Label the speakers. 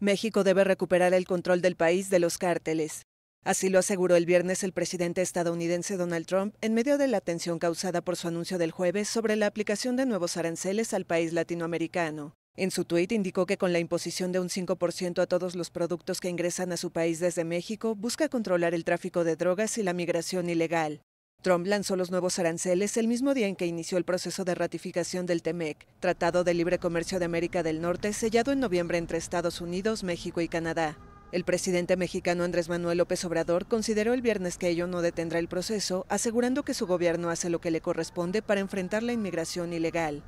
Speaker 1: México debe recuperar el control del país de los cárteles. Así lo aseguró el viernes el presidente estadounidense Donald Trump en medio de la tensión causada por su anuncio del jueves sobre la aplicación de nuevos aranceles al país latinoamericano. En su tuit indicó que con la imposición de un 5% a todos los productos que ingresan a su país desde México, busca controlar el tráfico de drogas y la migración ilegal. Trump lanzó los nuevos aranceles el mismo día en que inició el proceso de ratificación del TEMEC, Tratado de Libre Comercio de América del Norte, sellado en noviembre entre Estados Unidos, México y Canadá. El presidente mexicano Andrés Manuel López Obrador consideró el viernes que ello no detendrá el proceso, asegurando que su gobierno hace lo que le corresponde para enfrentar la inmigración ilegal.